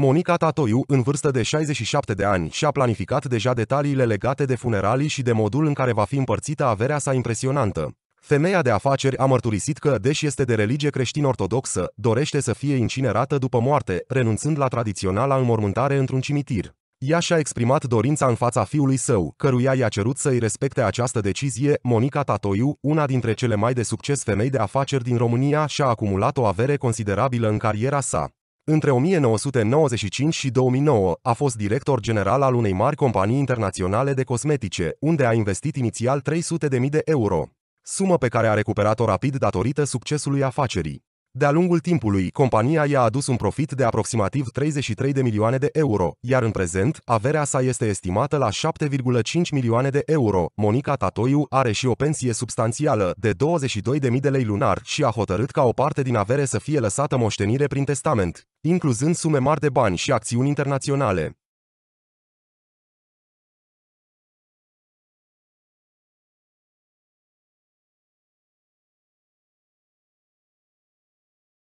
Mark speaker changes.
Speaker 1: Monica Tatoiu, în vârstă de 67 de ani, și-a planificat deja detaliile legate de funeralii și de modul în care va fi împărțită averea sa impresionantă. Femeia de afaceri a mărturisit că, deși este de religie creștin-ortodoxă, dorește să fie incinerată după moarte, renunțând la tradiționala înmormântare într-un cimitir. Ea și-a exprimat dorința în fața fiului său, căruia i-a cerut să-i respecte această decizie. Monica Tatoiu, una dintre cele mai de succes femei de afaceri din România, și-a acumulat o avere considerabilă în cariera sa. Între 1995 și 2009 a fost director general al unei mari companii internaționale de cosmetice, unde a investit inițial 300.000 de euro, sumă pe care a recuperat-o rapid datorită succesului afacerii. De-a lungul timpului, compania i-a adus un profit de aproximativ 33 de milioane de euro, iar în prezent, averea sa este estimată la 7,5 milioane de euro. Monica Tatoiu are și o pensie substanțială de 22.000 de lei lunar și a hotărât ca o parte din avere să fie lăsată moștenire prin testament, incluzând sume mari de bani și acțiuni internaționale.